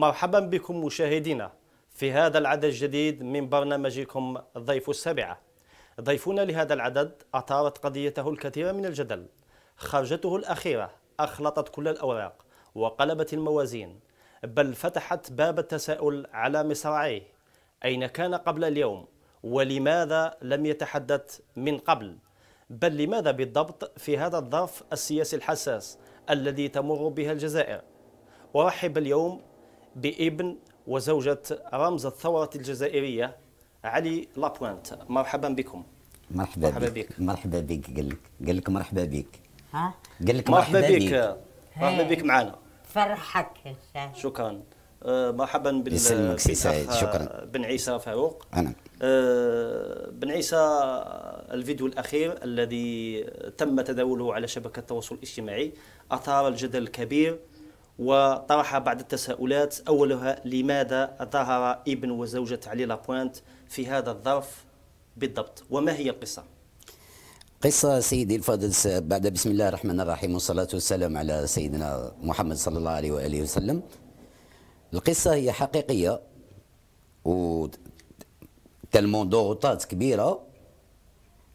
مرحبا بكم مشاهدينا في هذا العدد الجديد من برنامجكم ضيف السابعة ضيفنا لهذا العدد أثارت قضيته الكثير من الجدل خرجته الأخيرة أخلطت كل الأوراق وقلبت الموازين بل فتحت باب التساؤل على مصراعيه أين كان قبل اليوم ولماذا لم يتحدث من قبل بل لماذا بالضبط في هذا الظرف السياسي الحساس الذي تمر بها الجزائر ورحب اليوم بابن وزوجة رمز الثورة الجزائرية علي لابوانت مرحبا بكم مرحبا, مرحبا بك. بك مرحبا بك قال لك قال لك مرحبا بك ها قال لك مرحبا, مرحبا بك, بك. مرحبا بك معنا فرحك انت شكرا آه، مرحبا بال يسلمك سي سعيد شكرا بن عيسى فاروق انا آه، بن عيسى الفيديو الاخير الذي تم تداوله على شبكه التواصل الاجتماعي اثار الجدل الكبير وطرح بعض التساؤلات أولها لماذا ظهر ابن وزوجة علي لابوينت في هذا الظرف بالضبط وما هي القصة؟ قصة سيدي الفاضل بعد بسم الله الرحمن الرحيم والصلاة والسلام على سيدنا محمد صلى الله عليه وآله وسلم القصة هي حقيقية و تلمون ضغوطات كبيرة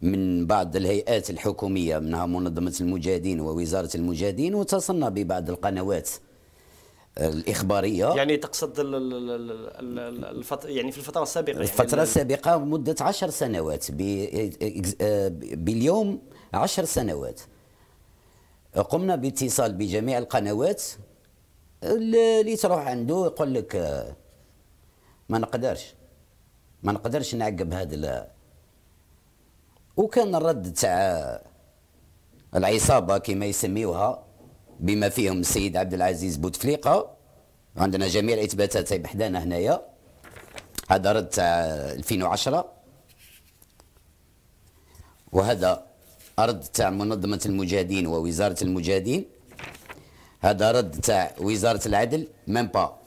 من بعض الهيئات الحكومية منها منظمة المجاهدين ووزارة المجاهدين واتصلنا ببعض القنوات الاخباريه يعني تقصد الفترة يعني في الفتره السابقه يعني الفتره يعني السابقه مده عشر سنوات آه، باليوم عشر سنوات قمنا باتصال بجميع القنوات اللي تروح عنده يقول لك آه، ما نقدرش ما نقدرش نعقب هذا وكان الرد تاع العصابه كما يسميوها بما فيهم السيد عبد العزيز بوتفليقه عندنا جميع الاثباتات بحدانا هنايا هذا رد تاع 2010 وهذا رد تاع منظمه المجاهدين ووزاره المجاهدين هذا رد تاع وزاره العدل ميم با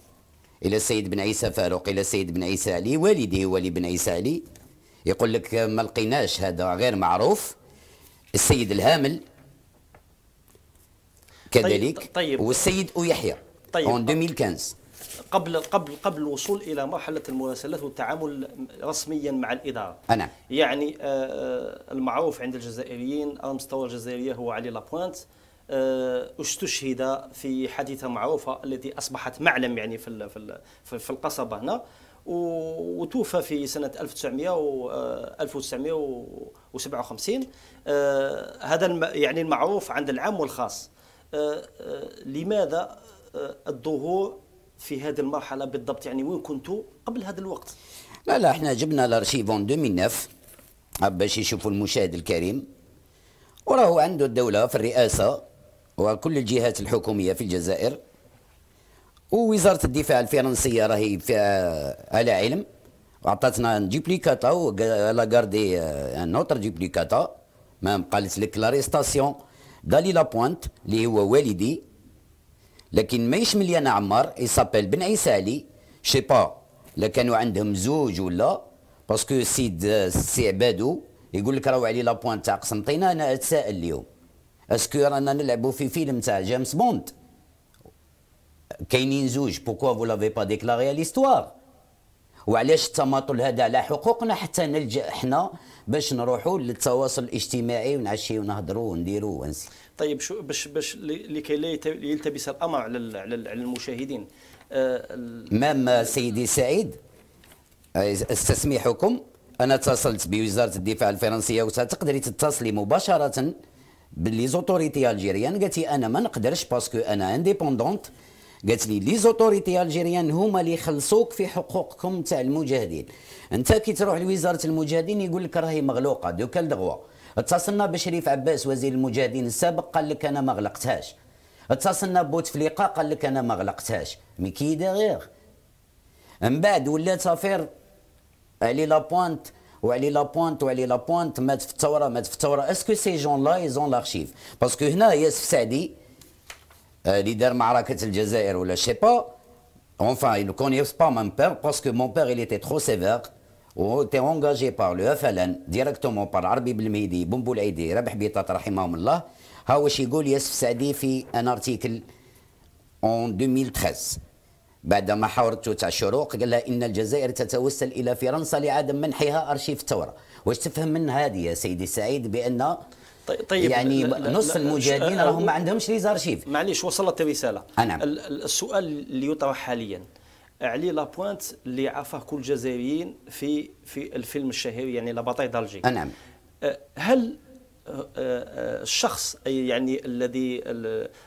الى السيد بن عيسى فاروق الى السيد بن عيسى علي والدي والي بن عيسى علي يقول لك ما لقيناش هذا غير معروف السيد الهامل كذلك طيب, طيب والسيد يحيى طيب 2015 قبل قبل قبل الوصول الى مرحله المراسلات والتعامل رسميا مع الاداره نعم يعني آه، آه، المعروف عند الجزائريين على مستوى الجزائريه هو علي لابوانت استشهد آه، في حادثه معروفه التي اصبحت معلم يعني في في, في القصبه هنا وتوفى في سنة 1900 و 1957 هذا يعني المعروف عند العام والخاص آه، آه، لماذا آه، الظهور في هذه المرحله بالضبط يعني وين كنتوا قبل هذا الوقت لا لا احنا جبنا الارشيف 2009 باش يشوفوا المشاهد الكريم وراهو عنده الدوله في الرئاسه وكل الجهات الحكوميه في الجزائر ووزاره الدفاع الفرنسيه راهي على علم وعطاتنا ديبليكاتا لا غاردي ان اوتر دوبليكاتا مام قالت لك لاريستاسيون دالي لابوانت اللي هو والدي لكن ماهيش مليان عمار يسابيل بن عيسالي شي با لا كانوا عندهم زوج ولا باسكو السيد السي عبادو يقول لك راهو علي لابوانت تاع قسنطينه انا اتساءل اليوم اسكو رانا نلعبوا في فيلم تاع جيمس بوند كاينين زوج بوكوا فو لافي با ديكلاري ليستوار وعلاش التماطل هذا على حقوقنا حتى نلجا حنا باش نروحوا للتواصل الاجتماعي ونعشي ونهضروا ونديروا ونسي طيب شو باش باش لكي لا يلتبس الامر على على المشاهدين آه مام آه، سيدي سعيد آه، استسمحكم انا اتصلت بوزاره الدفاع الفرنسيه وتقدري تتصلي مباشره باللي زوتوريتي الجيريان قالت انا ما نقدرش باسكو انا انديبوندونت قالت لي لي زوتوريتي الجيريان هما اللي يخلصوك في حقوقكم تاع المجاهدين انت كي تروح لوزاره المجاهدين يقول لك راهي مغلوقه دو كال دغوا اتصلنا بشريف عباس وزير المجاهدين السابق قال لك انا ما غلقتهاش اتصلنا بوتفليقه قال لك انا ما غلقتهاش مي كي داغيغ من بعد ولات صافير علي لابوانت وعلي لابوانت وعلي لابوانت مات في الثوره مات في الثوره اسكو سي جون لا ايزون لارشيف باسكو هنا ياسف سعدي اللي دار معركه الجزائر ولا شي با enfin il ne با pas mon باسكو مون que mon تي il était و sévère تي اونجاجي بار لو اف ال ان ديريكتومون بار عربي بالميدي بومبو العيدي ربح بيطات رحمهم الله ها واش يقول ياسف سعدي في ان ارتيكل اون 2013 بعد ما حاورته تاع الشروق قال لها ان الجزائر تتوسل الى فرنسا لعدم منحها ارشيف الثوره واش تفهم من هذه يا سيدي سعيد بان طيب يعني نص المجاهدين راهم ما عندهمش ليزارشيف معليش وصلت الرساله آه، نعم السؤال اللي يطرح حاليا علي لابوانت اللي عافاه كل الجزائريين في في الفيلم الشهير يعني لا باتاي دالجي آه، نعم آه، هل الشخص يعني الذي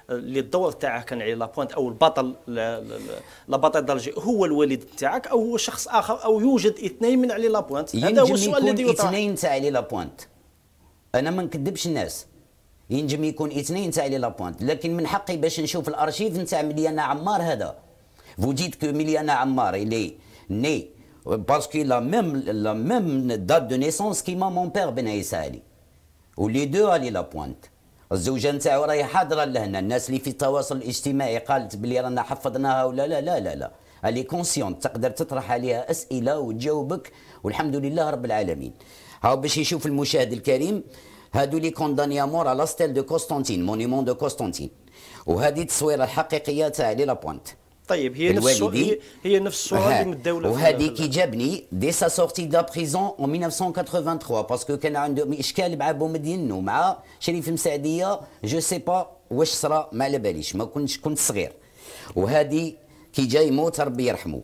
اللي الدور تاعه كان علي لابوانت او البطل لابطل دالجي هو الوالد تاعك او هو شخص اخر او يوجد اثنين من علي لابوانت هذا هو السؤال الذي يطرح اثنين تاع علي لابوانت انا ما نكذبش الناس ينجم يكون اثنين تاع لي لابوانت لكن من حقي باش نشوف الارشيف نتاع مليانا عمار هذا vous كو que مليانا عمار اللي ني باسكو لا ميم لا ميم دات دو نيسونس كيما مون بير بن عيسى علي ولي دو علي لابوانت الزوجه نتاعو راهي حاضره لهنا الناس اللي في التواصل الاجتماعي قالت بلي رانا حفظناها ولا لا لا لا لا الي كونسيونت تقدر تطرح عليها اسئله وتجاوبك والحمد لله رب العالمين هاو باش يشوف المشاهد الكريم هادو لي كوندانيا مور على ستيل دو كوستانتين مونيمون دو كوستانتين وهذه التصويره الحقيقيه تاع لي لابوانت طيب هي نفس هي, هي نفس الصوره اللي الدوله وهذه كي جابني دي سا سورتي دا بريزون اون 1983 باسكو كان عندهم اشكال مع بومدين ومع شريف مسعديه جو سي با واش صرا ما على باليش ما كنتش كنت صغير وهذه كي جاي موت ربي يرحمه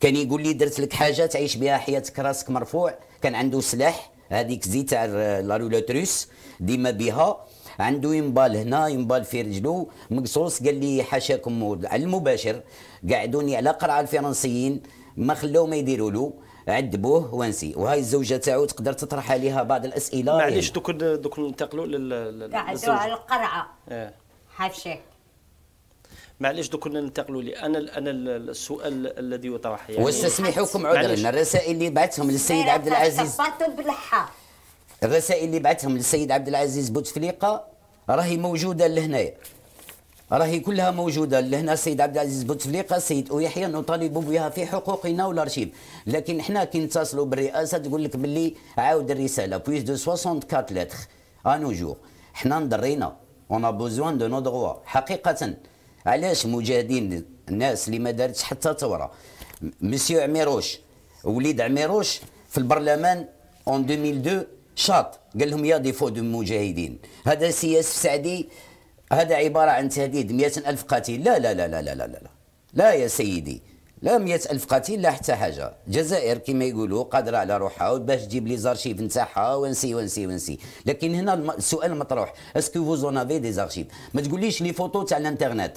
كان يقول لي درت لك حاجه تعيش بها حياتك راسك مرفوع كان عنده سلاح هذيك زي تاع لا رولوت روس ديما بها عنده ينبال هنا ينبال في رجله مقصوص قال لي حاشاكم على المباشر قعدوني على قرعه الفرنسيين ما خلاو ما يديروا له عذبوه وانسي وهاي الزوجه تاعو تقدر تطرح عليها بعض الاسئله معليش دوك دوك ننتقلوا للزوجه قعدوا على القرعه إيه. حاشاك معليش دوك ننتقلوا لي انا انا السؤال الذي يطرح يعني واستسمحكم عذرا الرسائل اللي بعثهم للسيد عبد العزيز الرسائل اللي بعثهم للسيد عبد العزيز بوتفليقه راهي موجوده لهنايا راهي كلها موجوده لهنا السيد عبد العزيز بوتفليقه السيد ويحيى نطالب بها في حقوقنا والارشيف لكن حنا كي نتصلوا بالرئاسه تقول لك باللي عاود الرساله بويس دو 64 لتر انو جور حنا ندرينا اون ا بوزوان دو نو دغوا حقيقه علاش مجاهدين الناس اللي ما دارتش حتى ثوره مسيو عميروش وليد عميروش في البرلمان اون 2002 شاط قال لهم يا ديفو دو مجاهدين هذا سياس سعدي هذا عباره عن تهديد 100 الف قتيل لا لا لا لا لا لا لا لا يا سيدي لا 100 ألف قتيل لا حتى حاجة الجزائر كما يقولوا قادرة على روحها باش تجيب لي زارشيف نتاعها ونسي ونسي ونسي لكن هنا السؤال مطروح اسكو فوز افي دي زارشيف ما تقوليش لي فوتو تاع الانترنت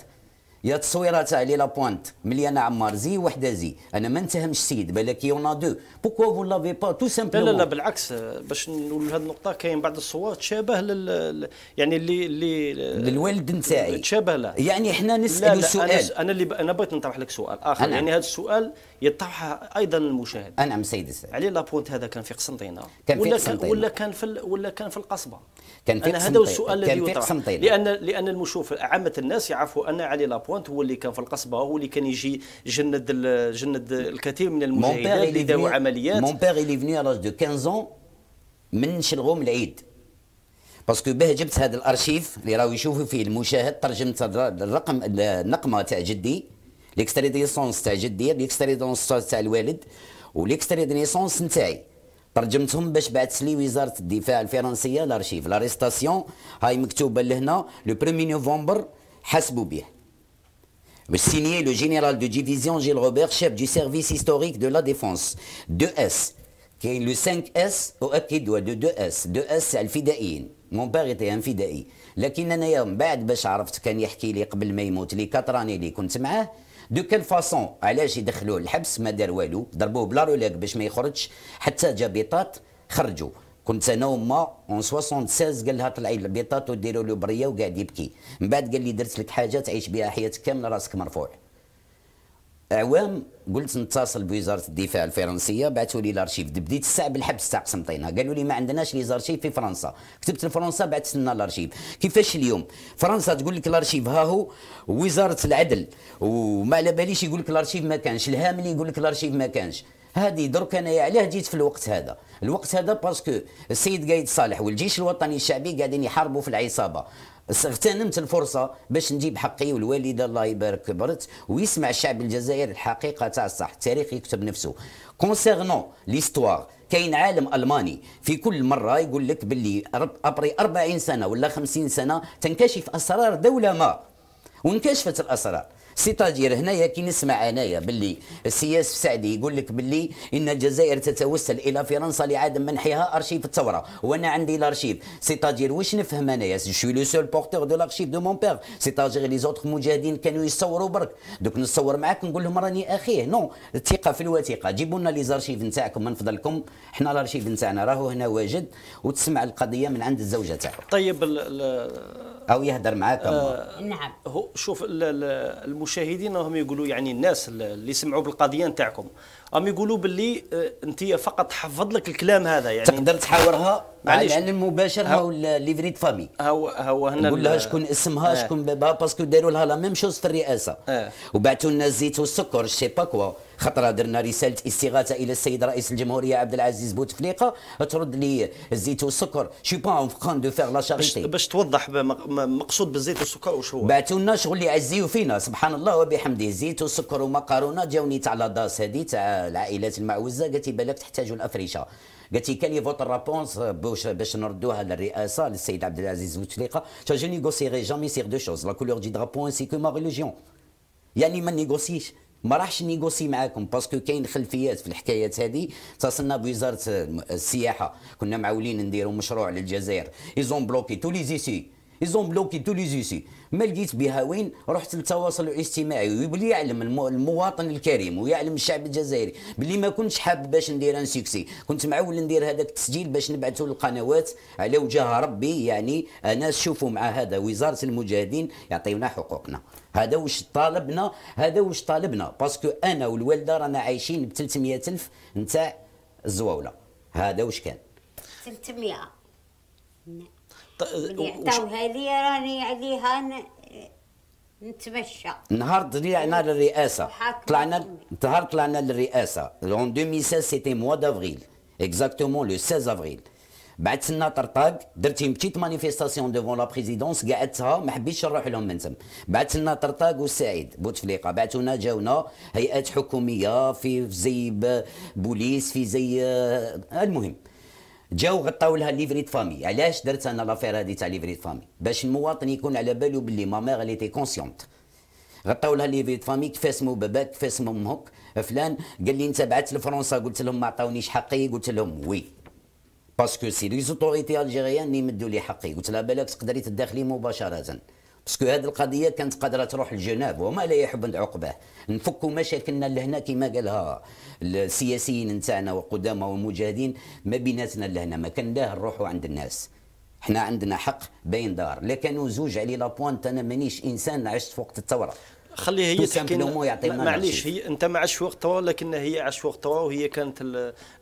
يا تصويره تاع لي لابوانت ملي انا عمار زي وحده زي انا ما نتهمش سيد بالك يونا دو بوكو فو لافي با تو سامبلومون لا لا لا بالعكس باش نقول هذه النقطه كاين بعض الصور تشابه لل يعني اللي اللي للوالد نتاعي تشابه له يعني احنا نسالوا سؤال انا اللي ب... انا بغيت نطرح لك سؤال اخر أنا. يعني هذا السؤال يطرحها ايضا المشاهد نعم سيد السيد علي لابونت هذا كان في قسنطينه كان في قسنطينه ولا كان في ولا كان في القصبه كان في هذا هو السؤال الذي يطرح لان لان المشوف عامه الناس يعرفوا ان علي لابونت هو اللي كان في القصبه هو اللي كان يجي جند جند الكثير من المجاهدين اللي داروا عمليات مون بيغ اللي فني لاج دو 15 ans من شلغوم العيد باسكو باه جبت هذا الارشيف اللي راهو يشوفوا فيه المشاهد ترجمت الرقم النقمه تاع جدي ليكستري ليكستريديسونس تاع جدي ليكستريديسونس تاع الوالد وليكستريديسونس نتاعي ترجمتهم باش بعث لي وزاره الدفاع الفرنسيه لارشيف لاريستاسيون هاي مكتوبه لهنا لو 1 نوفمبر حسبوا به باش سيني لو جينيرال دو ديفيزيون جيل chef du دو سيرفيس هيستوريك دو لا 2 دو اس كاين لو 5 اس اؤكد دو دو 2 دو 2S, الفدائيين. مون père ايتي ان فدائي. لكن انا بعد باش عرفت كان يحكي لي قبل ما يموت لي 4 اني اللي كنت معاه دو كان فاسون علاش يدخلوه الحبس ما دار والو ضربوه بلا رولاك باش ما يخرجش حتى جا بيطات خرجوا كنت انا وما اون 76 قال لها طلعي البيطات وديروا له بريه وقاعد يبكي من بعد قال لي درت لك حاجه تعيش بها حياتك كامله راسك مرفوع اعوام قلت نتصل بوزاره الدفاع الفرنسيه بعثوا لي الارشيف بديت الساعه بالحبس تاع قسنطينه قالوا لي ما عندناش لي زارشيف في فرنسا كتبت لفرنسا بعثت لنا الارشيف كيفاش اليوم فرنسا تقول لك الارشيف ها هو وزاره العدل وما على باليش يقول لك الارشيف ما كانش الهاملي يقول لك الارشيف ما كانش هذه درك انايا علاه جيت في الوقت هذا الوقت هذا باسكو السيد قايد صالح والجيش الوطني الشعبي قاعدين يحاربوا في العصابه اغتنمت الفرصه باش نجيب حقي والوالده الله يبارك كبرت ويسمع الشعب الجزائري الحقيقه تاع الصح التاريخ يكتب نفسه كونسيرنون ليستواغ كاين عالم الماني في كل مره يقول لك باللي ابري 40 سنه ولا 50 سنه تنكشف اسرار دوله ما وانكشفت الاسرار سيتادير هنايا كي نسمع انايا باللي السياس السعدي يقول لك باللي ان الجزائر تتوسل الى فرنسا لعدم منحها ارشيف الثوره وانا عندي الارشيف سيتادير واش نفهم انايا جو لو سول بورتور دو لارشيف دو مون بير سيتادير لي زوتر مجاهدين كانوا يصوروا برك دوك نصور معاك نقول لهم راني اخيه نو الثقه في الوثيقه جيبوا لنا لي زارشيف نتاعكم من فضلكم حنا الارشيف نتاعنا راهو هنا واجد وتسمع القضيه من عند الزوجه تاعو طيب او يهدر معاك آه نعم هو شوف المشاهدين راهم يقولوا يعني الناس اللي سمعوا بالقضيه نتاعكم راهم يقولوا باللي آه، انت فقط حفظ لك الكلام هذا يعني تقدر تحاورها مع الاعلان مباشر هو ليفريت فامي ها هو هنا نقول لها شكون اسمها آه. شكون بابها باسكو داروا لها لا ميم شوز في الرئاسه آه. وبعثوا لنا الزيت والسكر سي با كوا خطره درنا رساله استغاثه الى السيد رئيس الجمهوريه عبد العزيز بوتفليقه ترد لي الزيت والسكر شي با اون فخان دو فيغ لا شاريتي باش توضح مقصود بالزيت والسكر واش هو بعثوا لنا شغل عزيو فينا سبحان الله وبحمده الزيت والسكر ومقارونه جاوني تاع لا داس هذه تاع العائلات المعوزه قالت لي بالك تحتاجوا الافريشه قالت لي كان لي فوت رابونس باش باش نردوها للرئاسه للسيد عبد العزيز بوتفليقه جو نيغوسيغي جامي سيغ دو شوز لا كولور دي درابون سي كو ما ريليجيون يعني ما نيغوسيش ما راحش نيغوسي معاكم باسكو كاين خلفيات في الحكايات هذه اتصلنا بوزاره السياحه كنا معولين نديروا مشروع للجزائر ايزون بلوكي تو لي زيسي بلوكي تو لي زيسي ما لقيت بها وين رحت للتواصل الاجتماعي ويبلي يعلم المواطن الكريم ويعلم الشعب الجزائري بلي ما كنتش حاب باش ندير ان سيكسي كنت معول ندير هذاك التسجيل باش نبعثه للقنوات على وجه ربي يعني انا شوفوا مع هذا وزاره المجاهدين يعطيونا حقوقنا هذا واش طالبنا هذا واش طالبنا باسكو انا والوالده رانا عايشين ب 300 الف نتاع الزواوله هذا واش كان 300 عطاوها لي راني عليها نتمشى نهار يعني طلعنا للرئاسه طلعنا نهار طلعنا للرئاسه لون 2016 سيتي موا دافريل اكزاكتومون لو 16 افريل بعثت لنا طرطاق درت اون بتيت مانيفيستاسيون دوفون لا بريزيدونس قعدتها ما حبيتش نروح لهم من تم بعد لنا طرطاق والسعيد بوتفليقه بعثونا جاونا هيئات حكوميه في زي بوليس في زي آه، المهم جاو غطاو لها ليفري فامي علاش درت انا لافير هادي تاع ليفري فامي باش المواطن يكون على باله باللي ما ميغ اللي تي كونسيونت غطاو لها ليفري فامي كيف اسمو باباك كيف اسمو امك فلان قال لي انت بعت لفرنسا قلت لهم ما عطاونيش حقي قلت لهم وي باسكو سي لي زوتوريتي الجيريان اللي يمدوا لي حقي قلت لها بالك تقدري تداخلي مباشره باسكو هذه القضيه كانت قادره تروح لجنيف وما لا يحب عقباه نفكوا مشاكلنا لهنا كما قالها السياسيين نتاعنا وقدامى والمجاهدين ما بيناتنا لهنا ما كان لاه نروحوا عند الناس حنا عندنا حق بين دار لكن زوج علي لابوانت انا مانيش انسان عشت في وقت الثوره خليها هي تحكي معليش هي انت ما عشت وقت توا لكن هي عشت وقت توا وهي كانت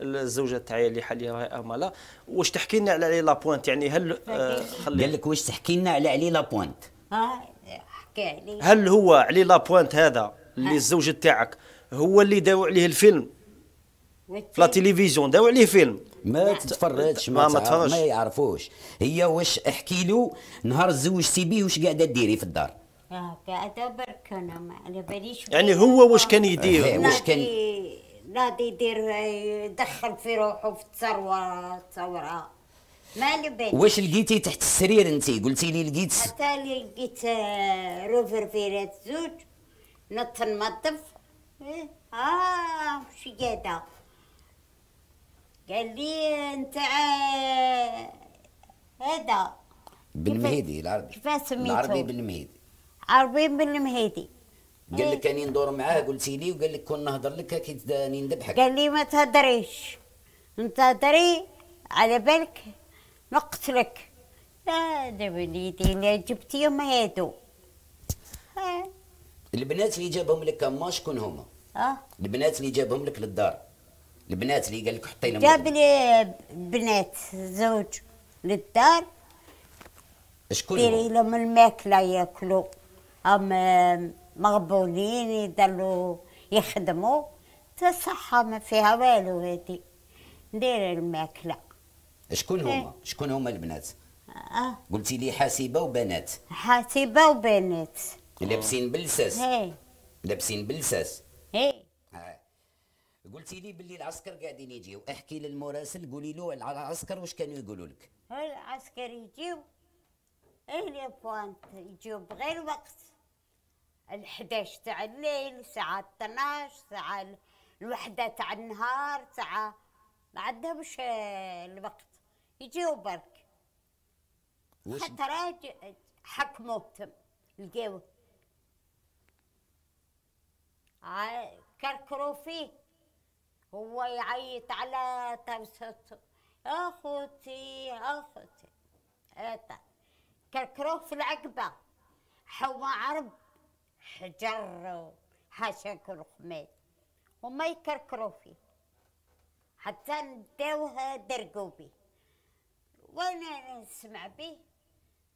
الزوجه تاعي اللي حاليا راهي امالا واش تحكي لنا على علي لابوانت يعني هل آه قال لك واش تحكي لنا على علي لابوانت حكي هل هو علي لابوانت هذا اللي الزوج تاعك هو اللي داو عليه الفيلم في التلفزيون داو عليه فيلم ما تتفرجش ما, ما, ما يعرفوش هي واش احكي له نهار تزوجتي بيه واش قاعده ديري في الدار اه قاعده برك انا ما على باليش يعني هو واش كان يدير واش كان نادي يدير يدخل في روحه في الثروه تصورها مالي بالي واش لقيتي تحت السرير انت قلتي لي لقيت حتى لي لقيت آه، روفر روفرفيرات زوج نط نمطف إيه؟ اه شي قاعده قال لي انت آه، هذا بالمهيدي العربي كيفاش سميتو العربي بالمهيدي عربي بالمهيدي قال لك إيه. اني ندور معاه قلتي لي وقال لك كون نهضر لك كي ندبحك قال لي ما تهضريش انت تهضري على بالك نقتلك هذا وليدي لا جبت يوم هادو البنات اللي جابهم لك اما شكون هما؟ اه البنات اللي جابهم لك للدار البنات اللي قال لك حطي لهم جاب لي بنات زوج للدار شكون ديري لهم الماكله ياكلوا هم مغبونين يضلوا يخدموا تصحى ما فيها والو هادي ندير الماكله شكون هما إيه. شكون هما البنات اه قلتي لي حاسبه وبنات حاسبه وبنات لابسين بلساس ايه لابسين بلساس ايه آه. قلتي لي باللي العسكر قاعدين يجيو احكي للمراسل قولي له على العسكر واش كانوا يقولوا لك العسكر يجيو ايه لي بوانت يجيو بغير وقت ال11 تاع الليل ساعة 12 ساعة الوحدة تاع النهار ساعة ما عندهمش الوقت يجيو برك حتى راجع حكموهم لقيوه آه، كركروا فيه هو يعيط على ترسته اخوتي اخوتي إيه، كركرو في العقبه حوا عرب حجر حاشاك الخميس وما يكركروا فيه حتى نداوها درقوا بيه وانا نسمع به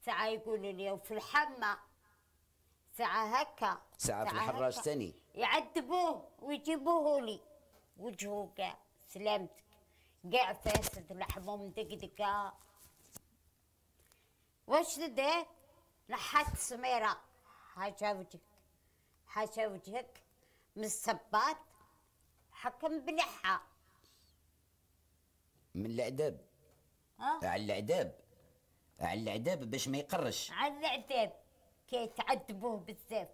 ساعة يقول لي وفي الحمى ساعة هكا ساعة في الحراج ثاني يعذبوه ويجيبوه لي وجهه قاع سلامتك قاع فاسد لحظه مدقدقة واش ندير نحات سميرة حاشا وجهك حاشا وجهك من الصباط حكم بلحة من الأدب أه؟ على العذاب على العذاب باش ما يقرش على العذاب كيتعذبوه بزاف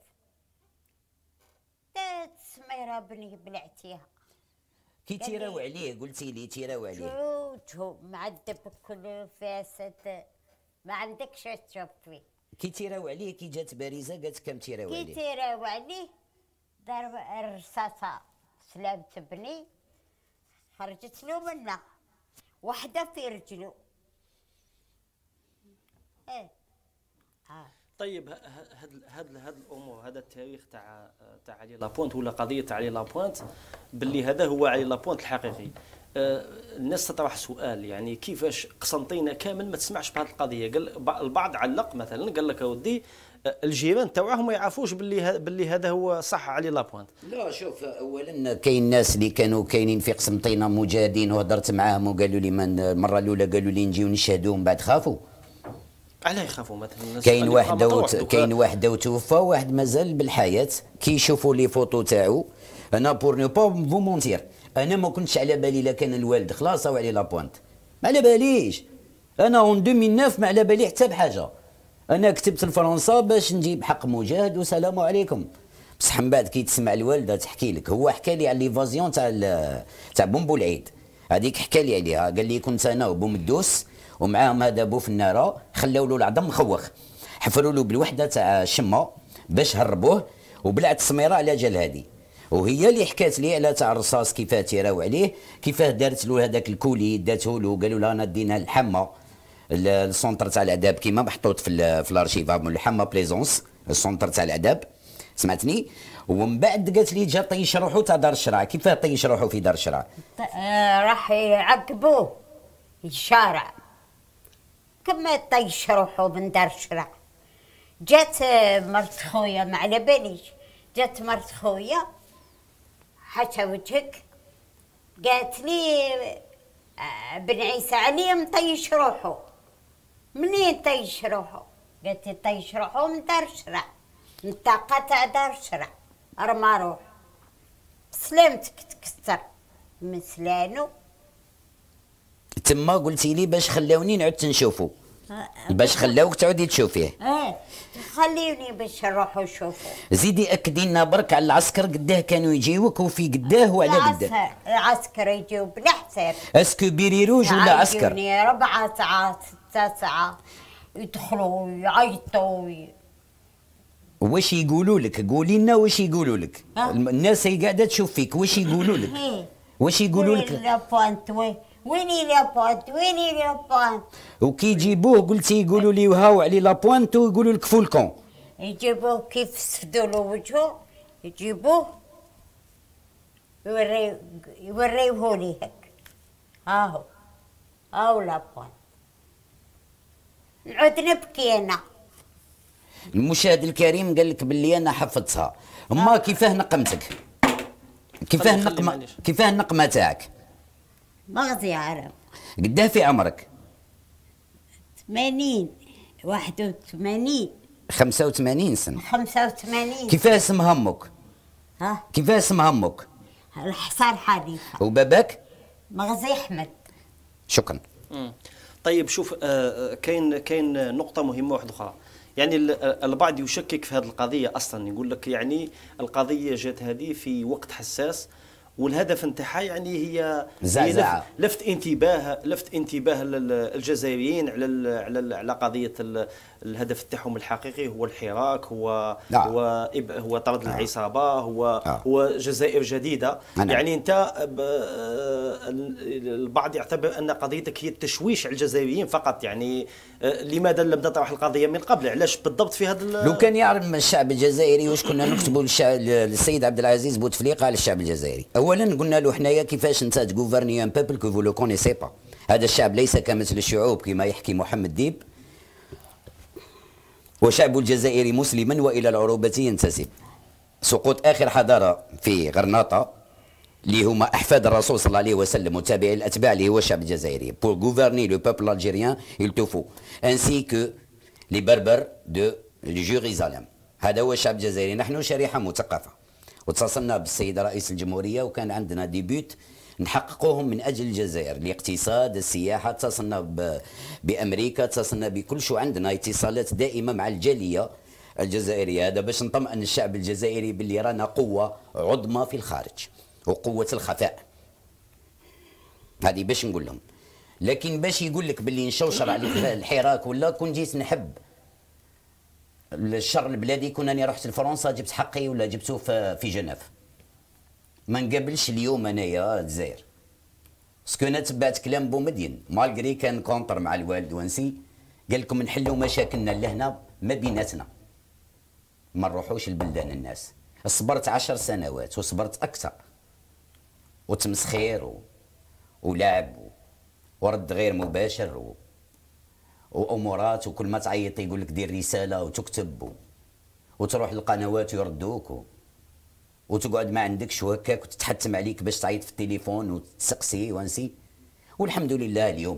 تسميرة بني بلعتيها كي تيراو عليه قلتي لي تيراو عليه شوتو معذب كل فاسد ما عندكش تشوف فيه كي تيراو عليه كي جات باريزه قالت كم تيراو عليه كي تيراو عليه ضرب الرصاصه سلامت بني خرجت له منها واحدة في رجله ايه آه. طيب هاد هاد هاد الامور هذا التاريخ تاع تاع علي لابوانت ولا قضيه تاع علي لابوانت باللي هذا هو علي لابوانت الحقيقي آه، الناس تطرح سؤال يعني كيفاش قسنطينه كامل ما تسمعش بهذه القضيه قال البعض علق مثلا قال لك اودي الجيران توعهم ما يعرفوش باللي باللي هذا هو صح علي لابوانت لا شوف اولا كاين الناس اللي كانوا كاينين في قسم طينا مجاهدين وهضرت معاهم وقالوا لي من المره الاولى قالوا لي نجيو نشهدوا من بعد خافوا علاه يخافوا مثلا كاين واحد كاين واحد توفى واحد مازال بالحياه كي يشوفوا لي فوتو تاعو انا بور نو با فو مونتير انا ما كنتش على بالي لا كان الوالد خلاص او علي لابوانت ما على باليش انا اون 2009 ما على بالي حتى بحاجه انا كتبت لفرنسا باش نجيب حق مجاهد وسلام عليكم بصح من بعد كي تسمع الوالده تحكي لك هو حكى لي على ليفازيون تاع تاع بومبو العيد هذيك حكى لي عليها قال لي كنت انا وبوم الدوس ومعاهم هذا بو النار خلاو له العظم مخوخ حفروا له بالوحده تاع شمه باش هربوه وبلعت سميره على جال هذه وهي اللي حكات لي على تاع الرصاص كيفاه تيراو عليه كيفاه دارت له هذاك الكولي داته له قالوا لها انا دينا الحمه السونتر تاع الاداب كيما محطوط في في الارشيفا الحمى بليزونس السونتر تاع الاداب سمعتني ومن بعد قالت لي جا طيش روحو تاع دار الشرع كيفاه طيش روحو في دار الشرع آه، راح يعقبوه الشارع كما طيش روحو من دار الشرع جات آه، مرت خويا ما على باليش جات مرت خويا حتى وجهك قالت لي آه، بن عيسى علي مطيش روحه منين طيش روحو قالت لي طيش روحو من دار الشرع من الطاقة تاع دار الشرع رما روح سلامتك تكسر من سلانو تما قلتي لي باش خلاوني نعود نشوفو أه، أه، باش أه. خلاوك تعودي تشوفيه اه خليوني باش نروحو نشوفو زيدي اكدي لنا برك على العسكر قداه كانوا يجيوك وفي قداه وعلى قداه العسكر يجيو بلا حساب اسكو بيري روج ولا عسكر ربع ساعات التاسعة يدخلوا يعيطوا واش يقولوا لك قولي لنا واش يقولوا لك الناس اللي قاعده تشوف فيك واش يقولوا لك واش يقولوا لك لا بوانت وين وين لابوانت وين لابوانت وكي يجيبوه قلتي يقولوا لي هاو علي لابوانت ويقولوا لك فولكون يجيبوه كيف سفدوا له وجهه يجيبوه يوري يوريوه لي هك ها هو ها هو لابوانت عدنا بكينا المشاهد الكريم قال لك باللي انا حفظتها ما آه. كيفاه نقمتك كيفاه النقمه كيفاه النقمه تاعك ما غادي يعرف في عمرك 80 81 85 سنه 85 كيفاه اسم همك ها كيفاه اسم همك الحصار حديثه وباباك مغزي احمد شكرا طيب شوف آه، آه، كاين كاين نقطه مهمه واحده اخرى يعني آه، البعض يشكك في هذه القضيه اصلا يقول لك يعني القضيه جات هذه في وقت حساس والهدف نتاعها يعني هي زعزعة لفت انتباه لفت انتباه الجزائريين على على على قضيه الهدف تاعهم الحقيقي هو الحراك هو نعم. هو هو طرد نعم. العصابه هو نعم. هو جزائر جديده أنا. نعم. يعني انت آه، البعض يعتبر ان قضيتك هي التشويش على الجزائريين فقط يعني آه، لماذا لم نطرح القضيه من قبل علاش بالضبط في هذا لو كان يعلم الشعب الجزائري واش كنا نكتبوا للسيد عبد العزيز بوتفليقه للشعب الجزائري اولا قلنا له حنايا كيفاش انت تغوفرني ان بيبل كو فو لو كونيسي با هذا الشعب ليس كمثل الشعوب كما يحكي محمد ديب وشعب الجزائري مسلما والى العروبه ينتسب سقوط اخر حضاره في غرناطه اللي هما احفاد الرسول صلى الله عليه وسلم وتابعي الاتباع اللي هو الشعب الجزائري بور غوفرني لو بوبل الجيريان il faut ainsi que les berbères de Jérusalem هذا هو الشعب الجزائري نحن شريحه مثقفه وتواصلنا بالسيد رئيس الجمهوريه وكان عندنا ديبيوت نحققوهم من اجل الجزائر الاقتصاد السياحه اتصلنا بامريكا اتصلنا بكل شو عندنا اتصالات دائمه مع الجاليه الجزائريه هذا باش نطمئن الشعب الجزائري باللي رانا قوه عظمى في الخارج وقوه الخفاء هذه باش نقول لهم لكن باش يقول لك باللي نشوشر عليك الحراك ولا كون جيت نحب الشر البلادي كون اني رحت لفرنسا جبت حقي ولا جبته في جنيف ما نقابلش اليوم انايا الجزائر سكو انا تبعت كلام بومدين مالغري كان كونتر مع الوالد ونسي قال لكم نحلوا مشاكلنا لهنا ما بيناتنا ما نروحوش لبلدان الناس صبرت عشر سنوات وصبرت اكثر وتمسخير و... ولعب و... ورد غير مباشر و... وامورات وكل ما تعيط يقول لك دير رساله وتكتب و... وتروح للقنوات ويردوك وتقعد ما عندكش وهكاك وتتحتم عليك باش تعيط في التليفون وتسقسي وانسي والحمد لله اليوم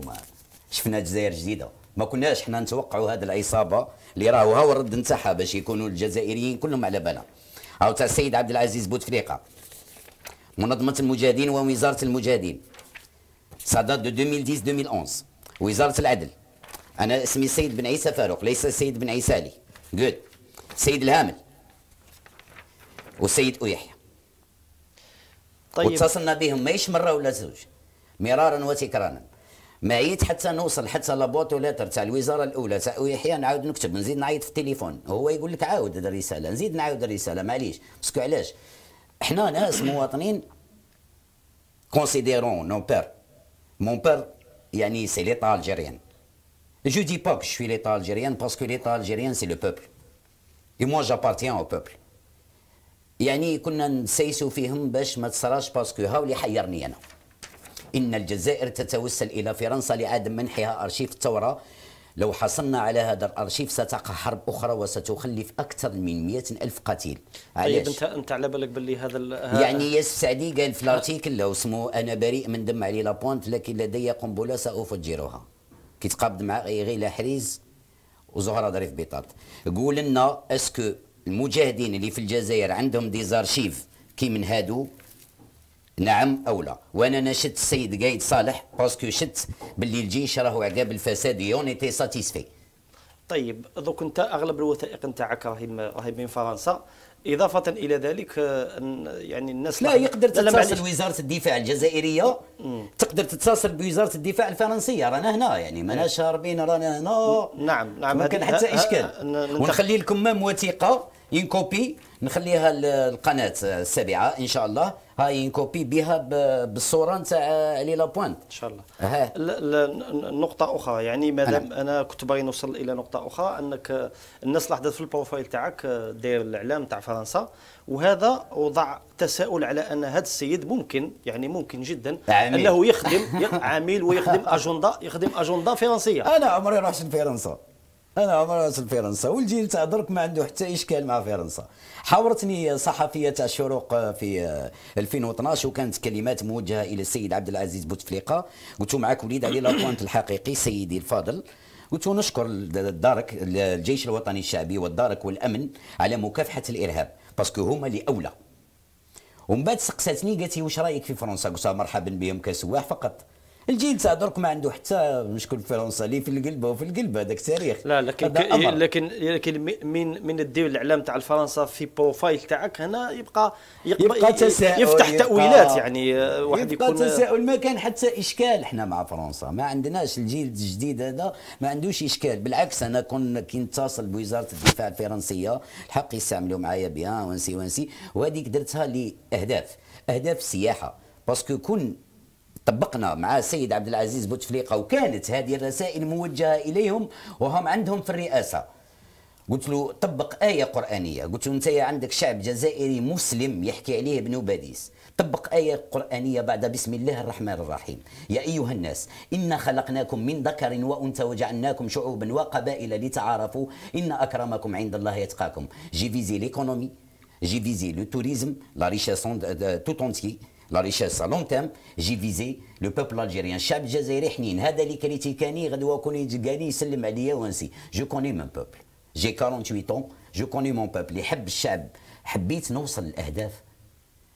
شفنا جزائر جديده ما كناش حنا نتوقعوا هذه العصابه اللي راهوها والرد الرد نتاعها باش يكونوا الجزائريين كلهم على بالها او تاع السيد عبد العزيز بوتفليقه منظمه المجاهدين ووزاره المجاهدين سادات دو 2010 2011 وزاره العدل أنا اسمي سيد بن عيسى فاروق ليس سيد بن عيسى لي جود سيد الهامل والسيد أيحيى طيب واتصلنا بهم ماهيش مرة ولا زوج مرارا وتكرارا ما معيت حتى نوصل حتى لابواتو ليتر تاع الوزاره الاولى تاع يحيى نعاود نكتب نزيد نعيط في التليفون هو يقول لك عاود الرساله نزيد نعاود الرساله معليش باسكو علاش احنا ناس مواطنين كونسيديرون نو بير مون بير يعني سي ليتا الجيريان Je ne dis pas que je suis l'État algérien parce que l'État algérien, c'est le peuple. Et moi, j'appartiens au peuple. يعني كنا نسيسوا فيهم باش ما تصراش باسكو هاو اللي حيرني انا ان الجزائر تتوسل الى فرنسا لعدم منحها ارشيف الثوره لو حصلنا على هذا الارشيف ستقع حرب اخرى وستخلف اكثر من 100 الف قتيل علاش طيب انت انت على بالك باللي هذا يعني ياسف سعدي قال في لاتيكل لو اسمه انا بريء من دم علي لابونت لكن لدي قنبله سافجرها كيتقابض مع غيلا حريز وزهره ظريف بطاط قول لنا اسكو المجاهدين اللي في الجزائر عندهم ديزارشيف كي من هادو نعم او لا وانا نشدت السيد قايد صالح باسكو شدت باللي الجيش راهو عقاب الفساد يونيتي ساتيسفي طيب دوك انت اغلب الوثائق نتاعك راهي راهي من فرنسا اضافه الى ذلك آه، يعني الناس لا يقدر تتصل بوزارة الدفاع الجزائريه مم. تقدر تتصل بوزاره الدفاع الفرنسيه رانا هنا يعني ماناش هاربين رانا هنا نعم نعم ممكن حتى اشكال ونخلي لكم مام وثيقه ان كوبي نخليها القناه السابعه ان شاء الله هاي نكوبي بها بالصوره نتاع آه، لي لابوانت ان شاء الله ها. نقطه اخرى يعني مادام انا كنت باغي نوصل الى نقطه اخرى انك الناس لاحظت في البروفايل تاعك آه، داير الاعلام تاع فرنسا وهذا وضع تساؤل على ان هذا السيد ممكن يعني ممكن جدا عميل. انه يخدم عميل ويخدم اجنده يخدم اجنده فرنسيه انا عمري رحت فرنسا انا عمري راس فرنسا والجيل تاع درك ما عنده حتى اشكال مع فرنسا حاورتني صحفيه تاع الشروق في 2012 وكانت كلمات موجهه الى السيد عبد العزيز بوتفليقه قلت معك وليد علي لابوانت الحقيقي سيدي الفاضل قلت نشكر الدارك الجيش الوطني الشعبي والدارك والامن على مكافحه الارهاب باسكو هما اللي اولى ومن بعد سقساتني قالت لي واش رايك في فرنسا قلت مرحبا بهم كسواح فقط الجيل تاع درك ما عنده حتى مشكل فرنسا اللي في القلب وفي القلب هذاك تاريخ لا لكن لكن لكن من من دير الاعلام تاع فرنسا في بروفايل تاعك هنا يبقى يبقى, يبقى تساؤل يفتح يبقى تاويلات يعني آه، واحد يبقى يكون تساؤل ما كان حتى اشكال احنا مع فرنسا ما عندناش الجيل الجديد هذا ما عندوش اشكال بالعكس انا كنا كي نتصل بوزاره الدفاع الفرنسيه الحق يستعملوا معايا بها ونسي ونسي وهذيك درتها لاهداف اهداف السياحه باسكو كون طبقنا مع السيد عبد العزيز بوتفليقه وكانت هذه الرسائل موجهه اليهم وهم عندهم في الرئاسه قلت له طبق آية قرآنية قلت له أنت عندك شعب جزائري مسلم يحكي عليه ابن باديس طبق آية قرآنية بعد بسم الله الرحمن الرحيم يا أيها الناس إنا خلقناكم من ذكر وأنثى وجعلناكم شعوبا وقبائل لتعارفوا إن أكرمكم عند الله يتقاكم جي فيزي ليكونومي جي فيزي لو توريزم لا ريشاسون توت اونتي لا ريشيس ا لون تيرم جي فيزي لو بوبل الجيريان الشعب الجزائري حنين هذا اللي كان يتيكاني غدوه كون يتقالي يسلم عليا وانسي جو كوني مون بوبل جي 48 طون جو كوني مون بوبل يحب الشعب حبيت نوصل الاهداف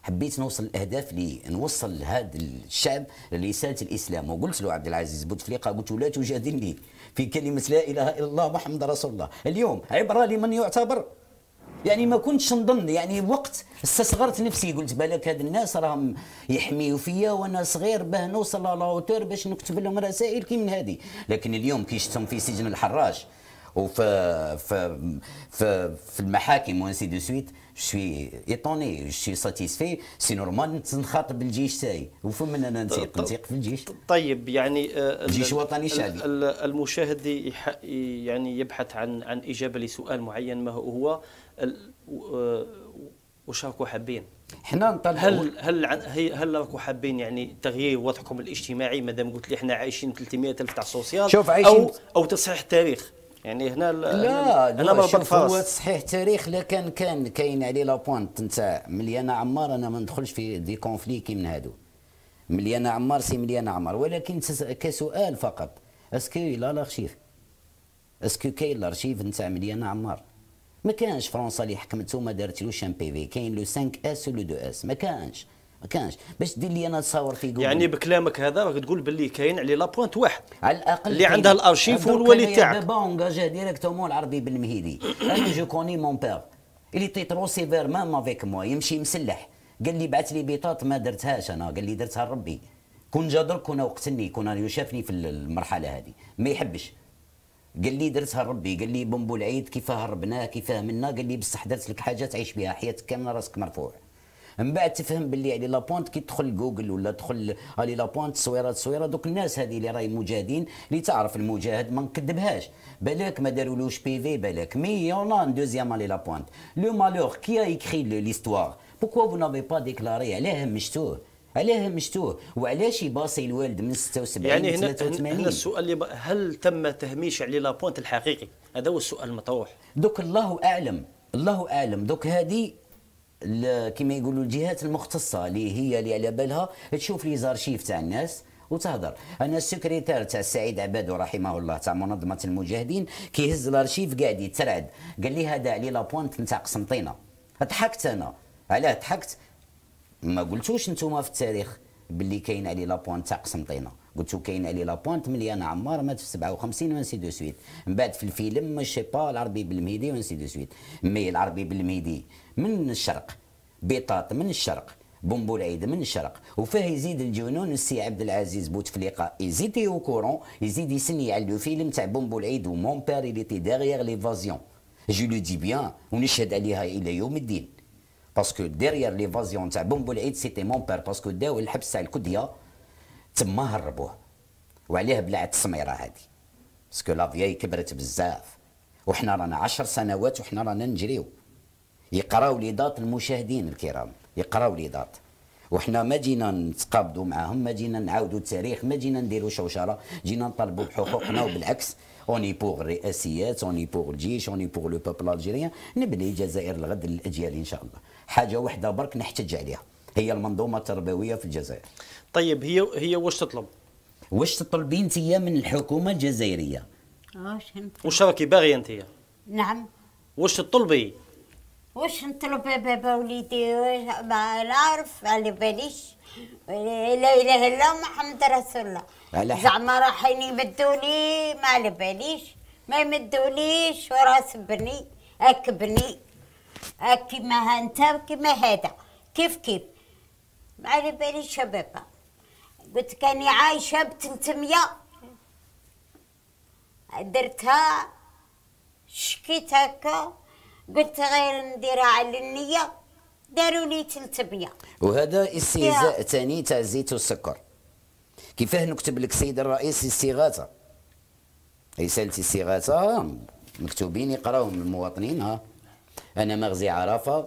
حبيت نوصل الاهداف اللي نوصل لهذا الشعب رساله الاسلام وقلت له عبد العزيز بوتفليقه قلت له لا تجادلني في كلمه لا اله الا الله محمد رسول الله اليوم عبره لمن يعتبر يعني ما كنتش نظن يعني وقت استصغرت نفسي قلت بالك هاد الناس راهم يحميوا فيا وانا صغير باه نوصل لا اوتور باش نكتب لهم رسائل كي من هذه لكن اليوم كي شفتهم في سجن الحراج وف ف ف في المحاكم وانسي دو سويت شوي ايطوني شوي ساتيسفي سي نورمال نخاطب الجيش تاعي وفهم من انا نثيق طيب، نثيق في الجيش طيب يعني آه، الجيش الوطني شعبي المشاهد يعني يبحث عن عن اجابه لسؤال معين ما هو راكو حابين حنا نطلع هل هل هي هل راكم حابين يعني تغيير وضعكم الاجتماعي مادام قلت لي حنا عايشين 300 الف تاع السوسيال شوف عايشين او او تصحيح التاريخ يعني هنا لا يعني انا ما هو تصحيح تاريخ لكن كان كاين عليه لابوانت نتاع مليانة عمار انا ما ندخلش في دي كونفلي كي من هادو مليانة عمار سي مليانة عمار ولكن كسؤال فقط اسكو لا لارشيف اسكو كاين لارشيف نتاع مليانة عمار ما كانش فرنسا اللي حكمت وما دارتلوش ان بي في كاين لو 5 اس ولو 2 اس ما كانش ما كانش باش دير لي انا تصاور في جوجل يعني بكلامك هذا راك تقول باللي كاين عليه لابوانت واحد على الاقل اللي عندها الارشيف والولي تاعك دابا اونجاجا ديريكتومون العربي بالمهيدي انا جو كوني مون بير اللي ترو سيفير مام افيك موا يمشي مسلح قال لي بعث لي بيطات ما درتهاش انا قال لي درتها ربي كون جا درك كون وقتني كون شافني في المرحله هذه ما يحبش قال لي درتها ربي قال لي بومبو العيد كيفاه هربنا كيفاه منا قال لي بصح درت لك حاجه تعيش بها حياتك كامله راسك مرفوع من بعد تفهم باللي علي لابونت كي تدخل جوجل ولا تدخل علي لابونت تصويره تصويره دوك الناس هذه اللي راهي مجاهدين اللي تعرف المجاهد ما نكذبهاش بالك ما دارولوش بي في بالك مي يونا ان دوزيام علي لابونت لو مالور كي ا ايكري ليستوار بوكو فو نافي با ديكلاري علاه مشتوه علاه همشتوه وعلاش يباصي الوالد من 76 يعني هنا 83 هنا السؤال اللي هل تم تهميش علي لابونت الحقيقي هذا هو السؤال المطروح دوك الله اعلم الله اعلم دوك هذه كما يقولوا الجهات المختصه اللي هي اللي على بالها تشوف لي زارشيف تاع الناس وتهضر انا السكرتير تاع سعيد عبادو رحمه الله تاع منظمه المجاهدين كيهز الارشيف قاعد يترعد قال لي هذا علي لابوانت نتاع قسنطينه ضحكت انا علاه ضحكت ما قلتوش نتوما في التاريخ باللي كاين علي لابوان تاع قسنطينه قلتو كاين علي لابوانت مليان عمار مات في 57 وانسي دو سويت من بعد في الفيلم شي با العربي بالمهيدي وانسي دو سويت مي العربي بالميدي من الشرق بيطاط من الشرق بومبو العيد من الشرق وفاه يزيد الجنون السي عبد العزيز بوتفليقه يزيد او كورون يزيد يسني على لو فيلم تاع بومبو العيد ومون بير اللي تي ديغيغ ليفازيون جو لو دي بيان ونشهد عليها الى يوم الدين باسكو ديرير ليفازيون تاع بومبو العيد سيتي مون بير باسكو داو الحبس تاع الكديه تما هربوه وعليه بلعت السميره هذه باسكو لا فيي كبرت بزاف وحنا رانا عشر سنوات وحنا رانا نجريو يقراو لي دات المشاهدين الكرام يقراو لي دات وحنا ما جينا نتقابضوا معاهم ما جينا نعاودوا التاريخ ما جينا نديروا شوشره جينا نطالبوا بحقوقنا وبالعكس اوني بوغ الرئاسيات اوني بوغ الجيش اوني بوغ لو بوبل الجيريان نبني الجزائر الغد للاجيال ان شاء الله حاجه واحده برك نحتج عليها هي المنظومه التربويه في الجزائر طيب هي هي واش تطلب واش تطلبين انت من الحكومه الجزائريه آه، واش واش راكي باغيه انت نعم واش تطلبي واش نطلب بابا وليدي ما نعرف على باليش لا اله الا الله محمد رسول الله زعما رايحين يمدوني ما على باليش ما يمدونيش وراس بني اكبني كما هانتا كيما هذا كيف كيف ما على بالي شبابة قلت كاني عايشة بتلتمية درتها شكيت هكا قلت غير نديرها على النية داروا لي 300 وهذا استهزاء ثاني تاع الزيت والسكر كيفاه نكتب لك سيد الرئيس استغاثة رسالة إيه، استغاثة مكتوبين يقراوهم المواطنين ها انا مغزي عرفه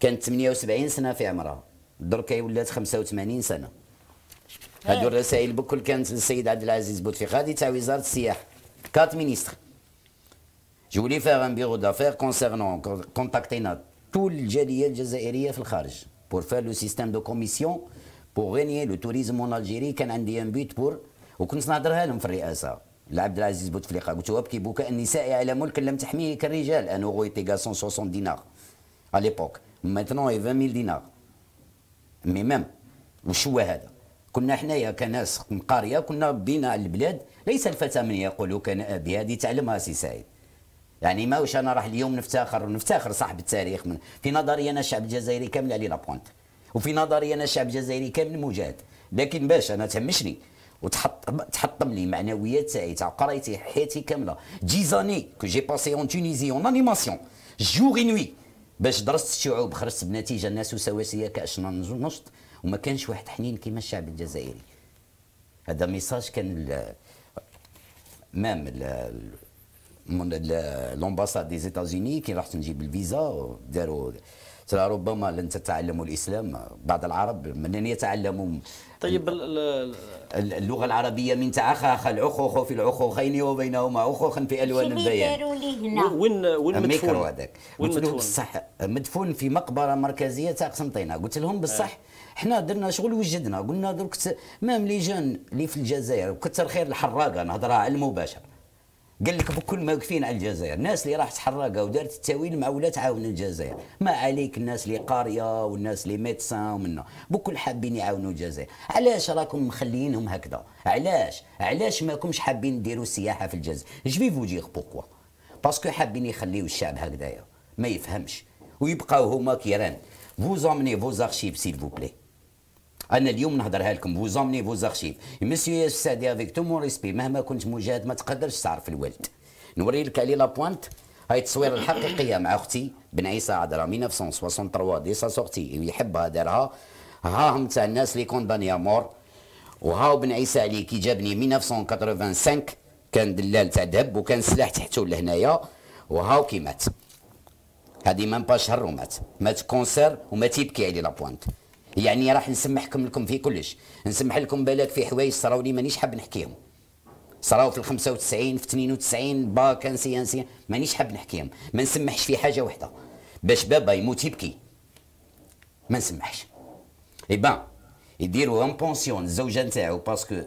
كانت 78 سنه في عمرها درك ولات 85 سنه هادو الرسائل بكل كانت للسيد عبد العزيز بوتفيقادي تاع وزاره السياحه كات مينيستر جو ولي فيغ ان بيغو d'affaires كونسيرنون كونتاكتينا tout الجاليه الجزائريه في الخارج بور فار لو سيستيم دو كوميسيون بور غينيي لو توريزم اون الجيري كان عندي ان بيت بور وكنت نهضرها لهم في الرئاسه لعبد العزيز بوتفليقه قلت ابكي بكاء النساء على ملك لم تحميه كالرجال ان اورو ايتي 160 دينار à l'époque اي est 20000 دينار مي ميم وش هو هذا كنا حنايا كناس من قريه كنا بينا البلاد ليس الفتى من يقول كان ابي هذه تعلمها سي سعيد يعني ما واش انا راح اليوم نفتخر نفتخر صاحب التاريخ من في نظري انا الشعب الجزائري كامل علي لابونت وفي نظري انا الشعب الجزائري كامل مجاهد لكن باش انا تهمشني وتحطم تحطم لي معنويات تاعي تاع قرايتي حياتي كامله ديزاني كو جي باسي اون تونيزي اون انيماسيون جور نوي باش درست الشعوب خرجت بنتيجه الناس سواسيه كاش نشط وما كانش واحد حنين كيما الشعب الجزائري هذا ميساج كان مام من لومباساد دي زيتازوني كي رحت نجيب الفيزا داروا ترى ربما لن تتعلموا الاسلام بعض العرب من لن يتعلموا طيب اللغه العربيه من تعخخ العخوخ في العخوخين وبينهما عخوخ في الوان البيان وين وين مدفون هذاك مدفون بصح مدفون في مقبره مركزيه تاع قسنطينه قلت لهم بصح آه. حنا درنا شغل وجدنا قلنا درك مام لي جون اللي في الجزائر وكثر خير الحراقه نهضرها على المباشر قال لك بكل ما واقفين على الجزائر الناس اللي راحت حراقه ودارت التاويل مع ولا تعاون الجزائر ما عليك الناس اللي قاريه والناس اللي ميدسان ومنه بكل حابين يعاونوا الجزائر علاش راكم مخليينهم هكذا علاش علاش ماكمش حابين ديروا سياحه في الجزائر جبي فوجيغ بوكوا باسكو حابين يخليوا الشعب هكذايا ما يفهمش ويبقاو هما كيران فوزامني فوزارشيف فوز ارشيف سيل فو بلي انا اليوم نهضرها لكم فو زامني فو زارشيف مسيو سادي افيك تو مون ريسبي مهما كنت مجاهد ما تقدرش تعرف الوالد نوري لك عليه لابوانت هاي التصويره الحقيقيه مع اختي بن عيسى عذرا 1963 دي سا سورتي يحبها دارها هاهم تاع الناس اللي كونداني امور وهاو بن عيسى علي كي جابني 1985 كان دلال تاع ذهب وكان سلاح تحته لهنايا وهاو كي مات هادي مام با شهر ومات مات كونسير وما تيبكي عليه لابوانت يعني راح نسمحكم لكم في كلش نسمح لكم بالك في حوايج صراو لي مانيش حاب نحكيهم صراو في ال 95 في 92 باك ان سي مانيش حاب نحكيهم ما نسمحش في حاجه واحده باش بابا يموت يبكي ما نسمحش اي بان يديروا ان بونسيون الزوجه نتاعو باسكو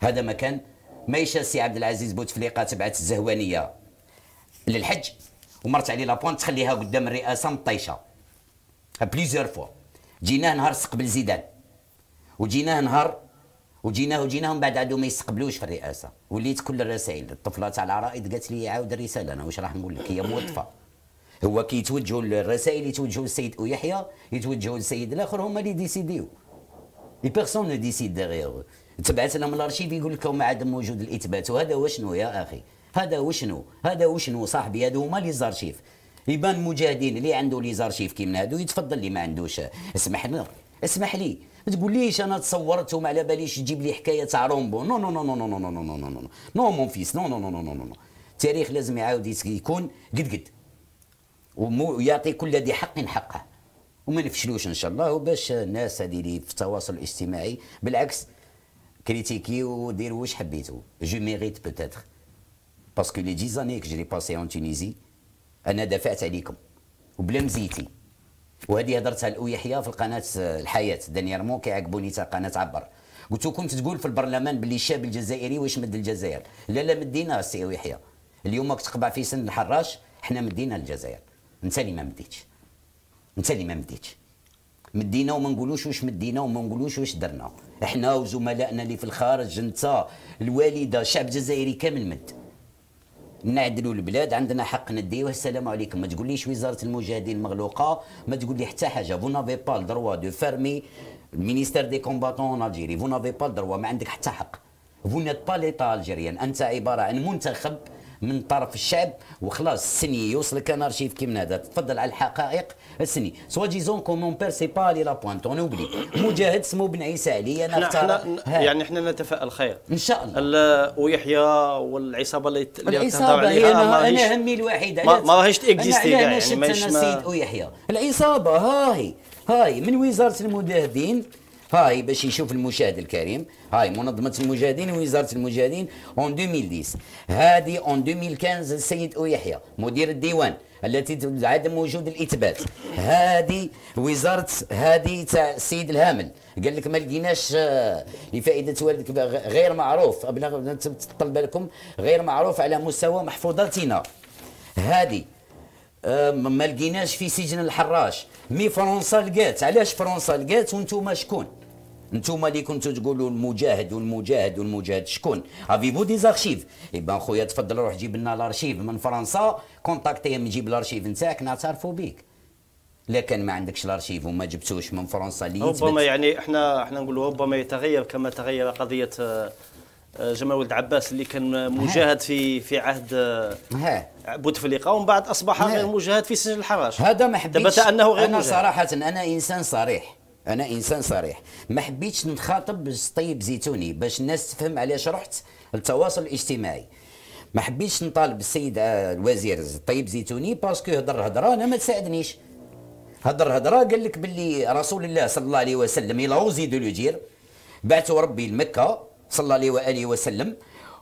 هذا مكان يشا السي عبد العزيز بوتفليقه تبعت الزهوانيه للحج ومرت عليه لابوان تخليها قدام الرئاسه مطيشه بليزيور فوا جيناه نهار استقبل زيدان وجيناه نهار وجيناه وجيناهم بعد عادوا ما يستقبلوش في الرئاسه وليت كل الرسائل الطفله تاع العرائض قالت لي عاود الرساله انا واش راح نقول لك هي موظفه هو كي يتوجهوا الرسائل يتوجهوا للسيد يحيى يتوجهوا للسيد الاخر هما اللي ديسيديو اي بيرسون نو ديسيد ديغيغ تبعث لهم الارشيف يقول لك ما عدم وجود الاثبات وهذا هو شنو يا اخي هذا هو شنو هذا هو شنو صاحبي هذو هما لي زارشيف يبان مجاهدين اللي عنده لي زارشيف كيما هادو يتفضل اللي ما عندوش اسمح لنا اسمح لي ما تقوليش انا تصورت وما على باليش تجيب لي حكايه تاع رومبو نو نو نو نو نو نو نو نو نو نو نو مون فيس نو نو نو نو نو نو التاريخ لازم يعاود يكون قد قد ويعطي كل ذي حق حقه وما نفشلوش ان شاء الله وباش الناس هذه اللي في التواصل الاجتماعي بالعكس كريتيكي وديروا واش حبيتوا جو ميريت بوتيتر باسكو لي 10 années que j'ai passé en انا دافعت عليكم وبلا مزيتي وهذه هضرتها لو يحيى في القناه آه، الحياه دانييرمون كيعقبوني تا قناه عبر قلت كنت تقول في البرلمان باللي الشاب الجزائري واش مد الجزائر لا لا مدينا السي يحيى اليوم قبع في سن الحراش حنا مدينا الجزائر انت اللي ما مديتش انت اللي ما مديتش مدينا وما نقولوش واش مدينا وما نقولوش واش درنا احنا وزملائنا اللي في الخارج انت الوالده الشعب الجزائري كامل مد نعدلوا البلاد عندنا حق نديوه السلام عليكم ما تقوليش وزاره المجاهدين مغلوقه ما تقولي حتى حاجه فو نافي با دروا دو فيرمي المينيستير دي كومباتون الجيري فو نافي با دروا ما عندك حتى حق فو نيت با ليتا الجيريان انت عباره عن منتخب من طرف الشعب وخلاص السني يوصلك ان ارشيف كيما هذا تفضل على الحقائق السني سوا ديزون مون بير سي با لي لا بوانت اون اوبلي مجاهد سمو بن عيسى علي انا اختار يعني احنا نتفائل خير ان شاء الله ويحيى والعصابه اللي العصابه هي انا, أنا همي يعني الوحيد ما راهيش تيكزيستي يعني ماشي انا سيد ويحيى العصابه ها هاي من وزاره المجاهدين هاي باش يشوف المشاهد الكريم هاي منظمة المجاهدين ووزارة المجاهدين اون 2010 هذه اون 2015 السيد او يحيى مدير الديوان التي عدم وجود الاثبات هذه وزاره هذه تاع السيد الهامل قال لك ما لقيناش آه، لفائده والدك غير معروف ابلغ تطلب لكم غير معروف على مستوى محفوظاتنا هذه ما لقيناش في سجن الحراش مي فرنسا لقات علاش فرنسا لقات وانتم شكون نتوما اللي كنتوا تقولوا المجاهد والمجاهد والمجاهد شكون افيفو دي زارشيف اي بان خويا تفضل روح جيب لنا الارشيف من فرنسا كونتاكتيهم جيب الارشيف نتاعك نعترفوا بيك لكن ما عندكش الارشيف وما جبتوش من فرنسا اللي ربما يعني احنا احنا نقولوا ربما يتغير كما تغير قضيه جمال ولد عباس اللي كان مجاهد في في عهد بوتفليقه ومن بعد اصبح غير مجاهد في سجن الحراش هذا ما حبيتش انه غير انا مجاهد. صراحه انا انسان صريح انا انسان صريح ما حبيتش نخاطب طيب زيتوني باش الناس تفهم علاش رحت للتواصل الاجتماعي ما حبيتش نطالب السيد آه، الوزير الطيب زيتوني باسكو هضر هضره انا ما تساعدنيش هضر هضره قال لك باللي رسول الله صلى الله عليه وسلم الى اوزي دو لوجير بعثوا ربي لمكه صلى الله عليه واله وسلم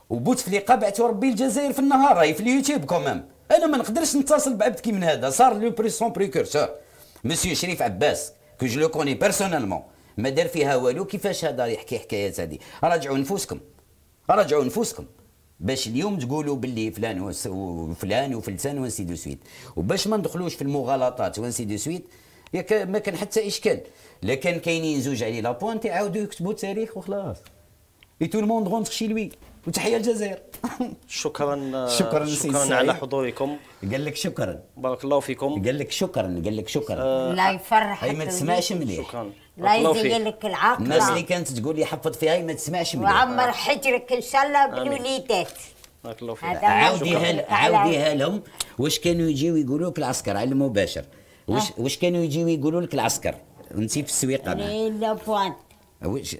وبوتفليقه بعثوا ربي الجزائر في النهار راهي في اليوتيوب كومام انا ما نقدرش نتصل بعبد كي من هذا صار لو بريسون بريكورسور مسيو شريف عباس كو جو لو كوني بيرسونيلمون ما دار فيها والو كيفاش هذا يحكي حكايات هذه راجعوا نفوسكم راجعوا نفوسكم باش اليوم تقولوا باللي فلان وفلان وفلسان وانسي دو سويت وباش ما ندخلوش في المغالطات وانسي دو سويت ياك ما كان حتى اشكال لكن كاينين زوج عليه لابوان يعاودوا يكتبوا تاريخ وخلاص اي تو الموند رونتر شي لوي وتحية الجزائر شكرا شكرا شكرا على حضوركم قال لك شكرا بارك الله فيكم قال لك شكرا قال لك شكرا آه، لا آه، يفرح هي ما تسمعش مليح شكرا لا يزيد لك العقل الناس اللي كانت تقول لي حفظ فيها ما تسمعش مليح وعمر حجرك ان شاء الله بالوليدات بارك الله فيك عاوديها عاوديها لهم واش كانوا يجيو يقولوا لك العسكر على المباشر آه. واش واش كانوا يجيو يقولوا لك العسكر انت في السويقه لا بوانت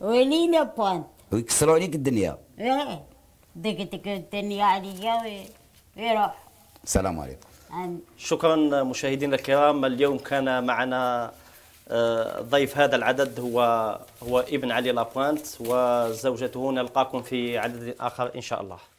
وي لا بوانت ويكسروا عليك الدنيا ايه دقتك الدنيا عليا ويروح السلام عليكم شكرا مشاهدينا الكرام اليوم كان معنا ضيف هذا العدد هو هو ابن علي لابوانت وزوجته نلقاكم في عدد اخر ان شاء الله